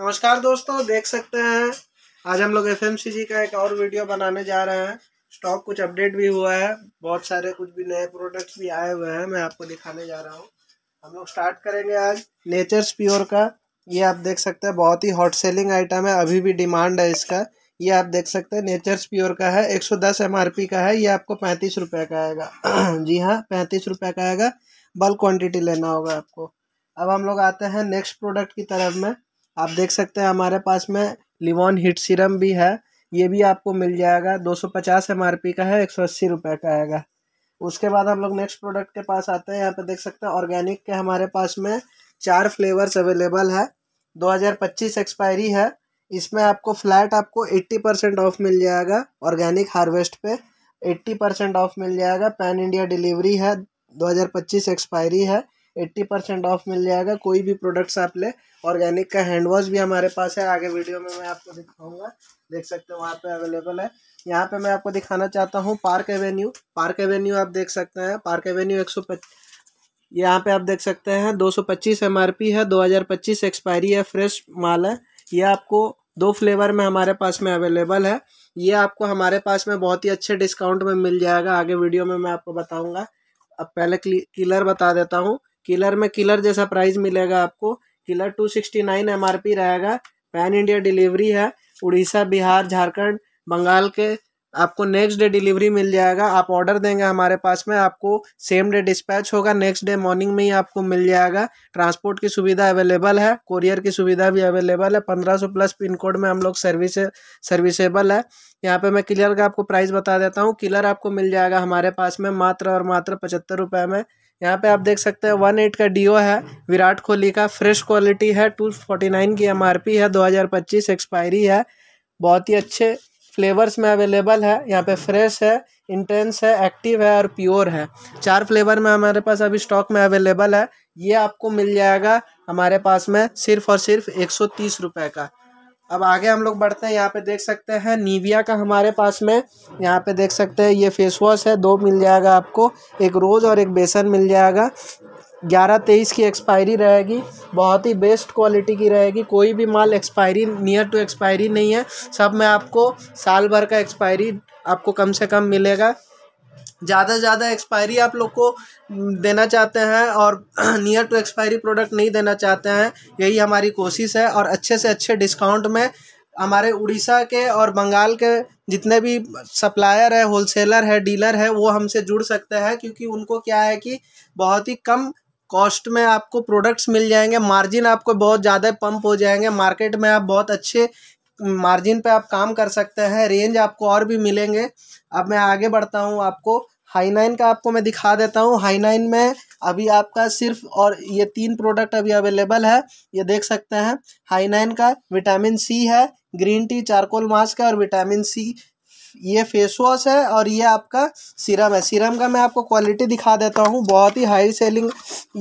नमस्कार दोस्तों देख सकते हैं आज हम लोग एफ का एक और वीडियो बनाने जा रहे हैं स्टॉक कुछ अपडेट भी हुआ है बहुत सारे कुछ भी नए प्रोडक्ट्स भी आए हुए हैं मैं आपको दिखाने जा रहा हूँ हम लोग स्टार्ट करेंगे आज नेचर्स प्योर का ये आप देख सकते हैं बहुत ही हॉट सेलिंग आइटम है अभी भी डिमांड है इसका ये आप देख सकते हैं नेचर्स प्योर का है एक सौ का है ये आपको पैंतीस रुपये का आएगा जी हाँ पैंतीस रुपये का आएगा बल्क क्वान्टिटी लेना होगा आपको अब हम लोग आते हैं नेक्स्ट प्रोडक्ट की तरफ में आप देख सकते हैं हमारे पास में लिवॉन हीट सीरम भी है ये भी आपको मिल जाएगा दो सौ पचास एम आर पी का है एक सौ अस्सी रुपये का आएगा उसके बाद हम लोग नेक्स्ट प्रोडक्ट के पास आते हैं यहाँ पे देख सकते हैं ऑर्गेनिक के हमारे पास में चार फ्लेवर्स अवेलेबल है 2025 एक्सपायरी है इसमें आपको फ्लैट आपको 80 परसेंट ऑफ मिल जाएगा ऑर्गेनिक हार्वेस्ट पे 80 परसेंट ऑफ मिल जाएगा पैन इंडिया डिलीवरी है पच्चीस एक्सपायरी है एट्टी परसेंट ऑफ मिल जाएगा कोई भी प्रोडक्ट्स आप ले ऑर्गेनिक का हैंड वॉश भी हमारे पास है आगे वीडियो में मैं आपको दिखाऊंगा देख सकते हो वहाँ पे अवेलेबल है यहाँ पे मैं आपको दिखाना चाहता हूँ पार्क एवेन्यू पार्क एवेन्यू आप देख सकते हैं पार्क एवेन्यू एक सौ यहाँ पे आप देख सकते हैं दो सौ पच्चीस एम आर पी है दो हज़ार पच्चीस एक्सपायरी है फ्रेश माल है ये आपको दो फ्लेवर में हमारे पास में अवेलेबल है ये आपको हमारे पास में बहुत ही अच्छे डिस्काउंट में मिल जाएगा आगे वीडियो में मैं आपको बताऊँगा अब पहले किलर बता देता हूँ किलर में किलर जैसा प्राइस मिलेगा आपको killer two sixty nine M R P रहेगा पैन इंडिया डिलीवरी है उड़ीसा बिहार झारखंड बंगाल के आपको नेक्स्ट डे डिलीवरी मिल जाएगा आप ऑर्डर देंगे हमारे पास में आपको सेम डे डिस्पैच होगा नेक्स्ट डे मॉर्निंग में ही आपको मिल जाएगा ट्रांसपोर्ट की सुविधा अवेलेबल है कोरियर की सुविधा भी अवेलेबल है पंद्रह सौ प्लस पिन कोड में हम लोग सर्विस सर्विसेबल है यहाँ पे मैं किलर का आपको प्राइस बता देता हूँ किलर आपको मिल जाएगा हमारे पास में मात्र और मात्र पचहत्तर रुपये में यहाँ पे आप देख सकते हैं वन एट का डीओ है विराट कोहली का फ्रेश क्वालिटी है टू फोर्टी नाइन की एमआरपी है दो हज़ार पच्चीस एक्सपायरी है बहुत ही अच्छे फ्लेवर्स में अवेलेबल है यहाँ पे फ्रेश है इंटेंस है एक्टिव है और प्योर है चार फ्लेवर में हमारे पास अभी स्टॉक में अवेलेबल है ये आपको मिल जाएगा हमारे पास में सिर्फ और सिर्फ एक सौ तीस का अब आगे हम लोग बढ़ते हैं यहाँ पे देख सकते हैं नीविया का हमारे पास में यहाँ पे देख सकते हैं ये फेस वॉश है दो मिल जाएगा आपको एक रोज़ और एक बेसन मिल जाएगा ग्यारह तेईस की एक्सपायरी रहेगी बहुत ही बेस्ट क्वालिटी की रहेगी कोई भी माल एक्सपायरी नियर टू एक्सपायरी नहीं है सब में आपको साल भर का एक्सपायरी आपको कम से कम मिलेगा ज़्यादा से ज़्यादा एक्सपायरी आप लोग को देना चाहते हैं और नियर टू एक्सपायरी प्रोडक्ट नहीं देना चाहते हैं यही हमारी कोशिश है और अच्छे से अच्छे डिस्काउंट में हमारे उड़ीसा के और बंगाल के जितने भी सप्लायर है होलसेलर है डीलर है वो हमसे जुड़ सकते हैं क्योंकि उनको क्या है कि बहुत ही कम कॉस्ट में आपको प्रोडक्ट्स मिल जाएंगे मार्जिन आपको बहुत ज़्यादा पंप हो जाएंगे मार्केट में आप बहुत अच्छे मार्जिन पे आप काम कर सकते हैं रेंज आपको और भी मिलेंगे अब मैं आगे बढ़ता हूँ आपको हाई नाइन का आपको मैं दिखा देता हूँ हाई नाइन में अभी आपका सिर्फ और ये तीन प्रोडक्ट अभी अवेलेबल है ये देख सकते हैं हाई नाइन का विटामिन सी है ग्रीन टी चारकोल मास्क है और विटामिन सी ये फेस वॉश है और ये आपका सीरम है सीरम का मैं आपको क्वालिटी दिखा देता हूँ बहुत ही हाई सेलिंग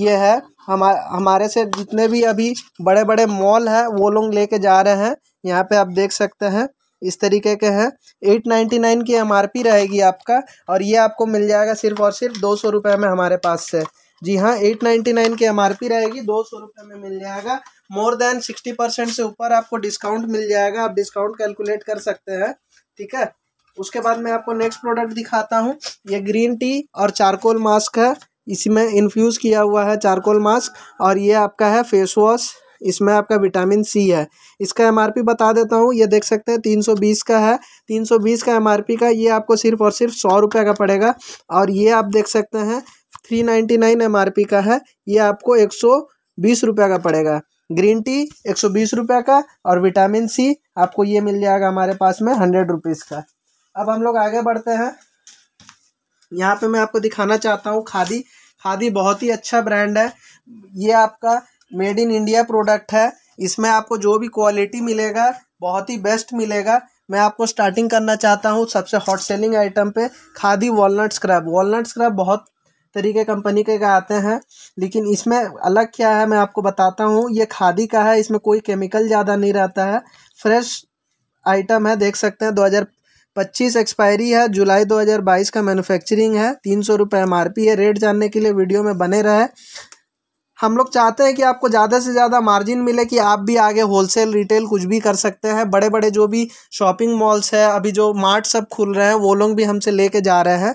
ये है हम हमारे से जितने भी अभी बड़े बड़े मॉल हैं वो लोग लेके जा रहे हैं यहाँ पे आप देख सकते हैं इस तरीके के हैं एट नाइन्टी नाइन की एम आर पी रहेगी आपका और ये आपको मिल जाएगा सिर्फ और सिर्फ दो सौ रुपये में हमारे पास से जी हाँ एट नाइन्टी नाइन की एम आर पी रहेगी दो सौ रुपये में मिल जाएगा मोर देन सिक्सटी परसेंट से ऊपर आपको डिस्काउंट मिल जाएगा आप डिस्काउंट कैलकुलेट कर सकते हैं ठीक है उसके बाद मैं आपको नेक्स्ट प्रोडक्ट दिखाता हूँ ये ग्रीन टी और चारकोल मास्क है इसमें इन्फ्यूज़ किया हुआ है चारकोल मास्क और ये आपका है फेस वॉश इसमें आपका विटामिन सी है इसका एमआरपी बता देता हूँ ये देख सकते हैं तीन सौ बीस का है तीन सौ बीस का एमआरपी का ये आपको सिर्फ और सिर्फ सौ रुपये का पड़ेगा और ये आप देख सकते हैं थ्री नाइन्टी नाइन एमआरपी का है ये आपको एक सौ बीस रुपये का पड़ेगा ग्रीन टी एक सौ बीस रुपये का और विटामिन सी आपको ये मिल जाएगा हमारे पास में हंड्रेड रुपीज़ का अब हम लोग आगे बढ़ते हैं यहाँ पे मैं आपको दिखाना चाहता हूँ खादी खादी हाँ बहुत ही अच्छा ब्रांड है ये आपका मेड इन इंडिया प्रोडक्ट है इसमें आपको जो भी क्वालिटी मिलेगा बहुत ही बेस्ट मिलेगा मैं आपको स्टार्टिंग करना चाहता हूँ सबसे हॉट सेलिंग आइटम पे Khadi walnut scrub walnut scrub बहुत तरीके कंपनी के आते हैं लेकिन इसमें अलग क्या है मैं आपको बताता हूँ ये खादी का है इसमें कोई केमिकल ज़्यादा नहीं रहता है फ्रेश आइटम है देख सकते हैं दो पच्चीस एक्सपायरी है जुलाई 2022 का मैन्युफैक्चरिंग है तीन सौ रुपये एम है रेट जानने के लिए वीडियो में बने रहे हम लोग चाहते हैं कि आपको ज़्यादा से ज़्यादा मार्जिन मिले कि आप भी आगे होलसेल रिटेल कुछ भी कर सकते हैं बड़े बड़े जो भी शॉपिंग मॉल्स है अभी जो मार्ट सब खुल रहे हैं वो लोग भी हमसे लेके जा रहे हैं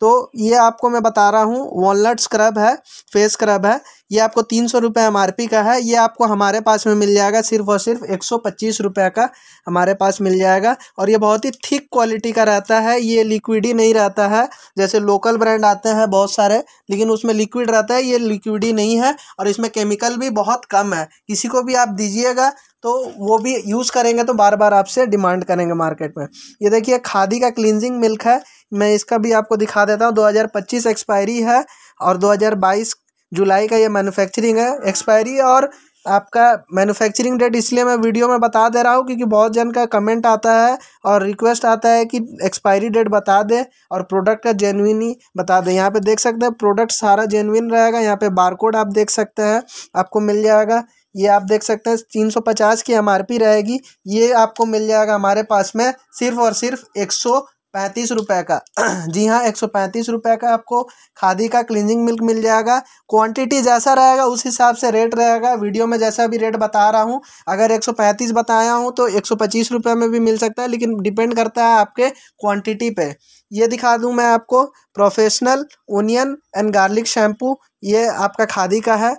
तो ये आपको मैं बता रहा हूँ वॉलट स्क्रब है फेस स्क्रब है ये आपको तीन सौ रुपये एम का है ये आपको हमारे पास में मिल जाएगा सिर्फ और सिर्फ एक सौ पच्चीस रुपये का हमारे पास मिल जाएगा और ये बहुत ही थिक क्वालिटी का रहता है ये लिक्विड ही नहीं रहता है जैसे लोकल ब्रांड आते हैं बहुत सारे लेकिन उसमें लिक्विड रहता है ये लिक्विड ही नहीं है और इसमें केमिकल भी बहुत कम है किसी को भी आप दीजिएगा तो वो भी यूज़ करेंगे तो बार बार आपसे डिमांड करेंगे मार्केट में ये देखिए खादी का क्लिनजिंग मिल्क है मैं इसका भी आपको दिखा देता हूँ 2025 एक्सपायरी है और 2022 जुलाई का ये मैन्युफैक्चरिंग है एक्सपायरी और आपका मैन्युफैक्चरिंग डेट इसलिए मैं वीडियो में बता दे रहा हूँ क्योंकि बहुत जन का कमेंट आता है और रिक्वेस्ट आता है कि एक्सपायरी डेट बता दें और प्रोडक्ट का जेनविन ही बता दें यहाँ पे देख सकते हैं प्रोडक्ट सारा जेनविन रहेगा यहाँ पे बारकोड आप देख सकते हैं आपको मिल जाएगा ये आप देख सकते हैं तीन सौ पचास की एम रहेगी ये आपको मिल जाएगा हमारे पास में सिर्फ और सिर्फ एक सौ पैंतीस रुपए का जी हाँ एक सौ पैंतीस रुपये का आपको खादी का क्लिनिंग मिल्क मिल जाएगा क्वांटिटी जैसा रहेगा उस हिसाब से रेट रहेगा वीडियो में जैसा भी रेट बता रहा हूँ अगर एक सौ पैंतीस बताया हूँ तो एक सौ पच्चीस रुपये में भी मिल सकता है लेकिन डिपेंड करता है आपके क्वांटिटी पे ये दिखा दूँ मैं आपको professional onion and garlic shampoo ये आपका खादी का है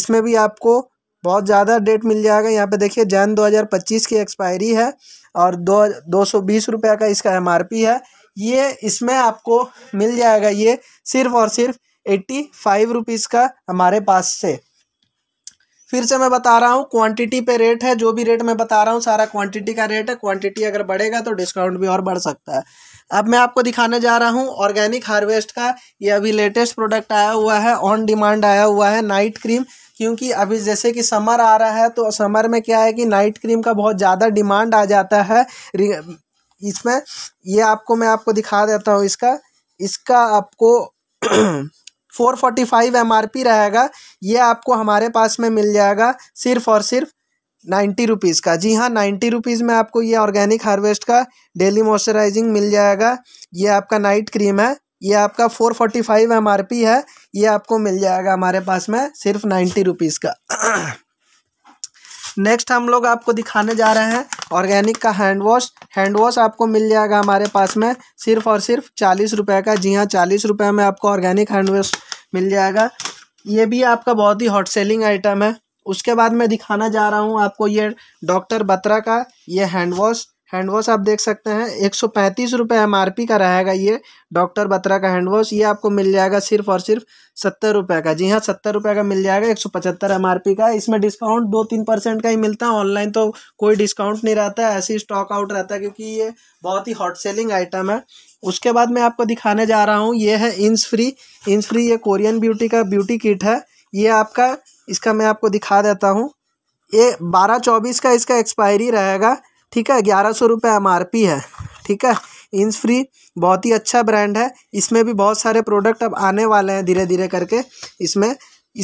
इसमें भी आपको बहुत ज़्यादा डेट मिल जाएगा यहाँ पे देखिए जैन 2025 की एक्सपायरी है और दो दो सौ बीस रुपये का इसका एम आर पी है ये इसमें आपको मिल जाएगा ये सिर्फ और सिर्फ एट्टी फाइव रुपीज़ का हमारे पास से फिर से मैं बता रहा हूँ क्वांटिटी पे रेट है जो भी रेट मैं बता रहा हूँ सारा क्वांटिटी का रेट है क्वांटिटी अगर बढ़ेगा तो डिस्काउंट भी और बढ़ सकता है अब मैं आपको दिखाने जा रहा हूँ ऑर्गेनिक हार्वेस्ट का ये अभी लेटेस्ट प्रोडक्ट आया हुआ है ऑन डिमांड आया हुआ है नाइट क्रीम क्योंकि अभी जैसे कि समर आ रहा है तो समर में क्या है कि नाइट क्रीम का बहुत ज़्यादा डिमांड आ जाता है इसमें ये आपको मैं आपको दिखा देता हूँ इसका इसका आपको four forty five M R P रहेगा ये आपको हमारे पास में मिल जाएगा सिर्फ और सिर्फ नाइन्टी रुपीज़ का जी हाँ नाइन्टी रुपीज़ में आपको ये ऑर्गेनिक हार्वेस्ट का डेली मॉइस्चराइजिंग मिल जाएगा ये आपका नाइट क्रीम है ये आपका four forty five M R P है ये आपको मिल जाएगा हमारे पास में सिर्फ नाइन्टी रुपीज़ का नेक्स्ट हम लोग आपको दिखाने जा रहे हैं ऑर्गेनिक का हैंड वॉश हैंड वॉश आपको मिल जाएगा हमारे पास में सिर्फ और सिर्फ चालीस रुपये का जी हाँ चालीस रुपये में आपको ऑर्गेनिक हैंड वॉश मिल जाएगा ये भी आपका बहुत ही हॉट सेलिंग आइटम है उसके बाद मैं दिखाना जा रहा हूँ आपको ये डॉक्टर बत्रा का ये हैंड वॉश हैंड वॉश आप देख सकते हैं एक सौ पैंतीस रुपये एम आर पी का रहेगा ये डॉक्टर बत्रा का हैंड वॉश ये आपको मिल जाएगा सिर्फ और सिर्फ सत्तर रुपये का जी हाँ सत्तर रुपये का मिल जाएगा एक सौ पचहत्तर एम आर पी का इसमें डिस्काउंट दो तीन परसेंट का ही मिलता है ऑनलाइन तो कोई डिस्काउंट नहीं रहता है ऐसे ही स्टॉक आउट रहता है क्योंकि ये बहुत ही हॉट सेलिंग आइटम है उसके बाद मैं आपको दिखाने जा रहा हूँ ये है इंस फ्री इंस फ्री ये कोरियन ब्यूटी का ब्यूटी किट है ये आपका इसका मैं आपको दिखा देता हूँ ये बारह चौबीस का इसका एक्सपायरी रहेगा ठीक है ग्यारह सौ रुपये एम है ठीक है इंस फ्री बहुत ही अच्छा ब्रांड है इसमें भी बहुत सारे प्रोडक्ट अब आने वाले हैं धीरे धीरे करके इसमें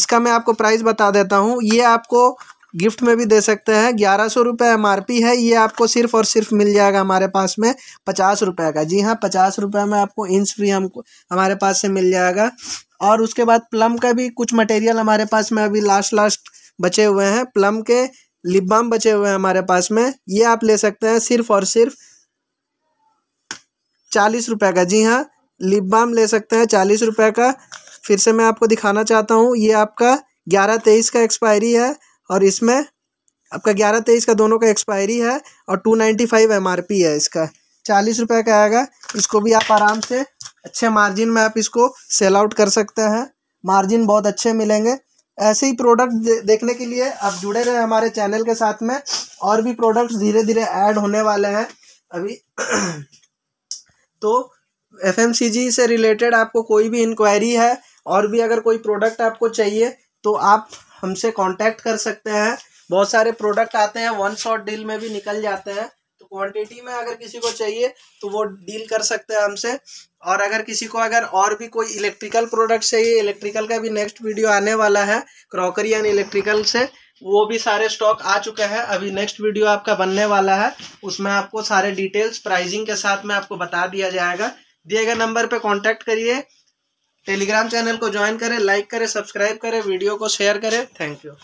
इसका मैं आपको प्राइस बता देता हूँ ये आपको गिफ्ट में भी दे सकते हैं ग्यारह सौ रुपये एम है ये आपको सिर्फ और सिर्फ मिल जाएगा हमारे पास में पचास रुपये का जी हाँ पचास रुपये में आपको इंच फ्री हमको हमारे पास से मिल जाएगा और उसके बाद प्लम का भी कुछ मटेरियल हमारे पास में अभी लास्ट लास्ट बचे हुए हैं प्लम के लिप बाम बचे हुए हैं हमारे पास में ये आप ले सकते हैं सिर्फ और सिर्फ चालीस रुपये का जी हाँ लिप बाम ले सकते हैं चालीस रुपये का फिर से मैं आपको दिखाना चाहता हूँ ये आपका ग्यारह तेईस का एक्सपायरी है और इसमें आपका ग्यारह तेईस का दोनों का एक्सपायरी है और two ninety five M R P है इसका चालीस रुपये का आएगा इसको भी आप आराम से अच्छे मार्जिन में आप इसको सेल आउट कर सकते हैं मार्जिन बहुत अच्छे मिलेंगे ऐसे ही प्रोडक्ट देखने के लिए आप जुड़े रहे हमारे चैनल के साथ में और भी प्रोडक्ट्स धीरे धीरे ऐड होने वाले हैं अभी तो एफ से रिलेटेड आपको कोई भी इंक्वायरी है और भी अगर कोई प्रोडक्ट आपको चाहिए तो आप हमसे कांटेक्ट कर सकते हैं बहुत सारे प्रोडक्ट आते हैं वन शॉट डील में भी निकल जाते हैं क्वांटिटी में अगर किसी को चाहिए तो वो डील कर सकते हैं हमसे और अगर किसी को अगर और भी कोई इलेक्ट्रिकल प्रोडक्ट चाहिए इलेक्ट्रिकल का भी नेक्स्ट वीडियो आने वाला है क्रॉकरी एंड इलेक्ट्रिकल से वो भी सारे स्टॉक आ चुके हैं अभी नेक्स्ट वीडियो आपका बनने वाला है उसमें आपको सारे डिटेल्स प्राइजिंग के साथ में आपको बता दिया जाएगा दिए गए नंबर पर कॉन्टैक्ट करिए टेलीग्राम चैनल को ज्वाइन करें लाइक करें सब्सक्राइब करें वीडियो को शेयर करें थैंक यू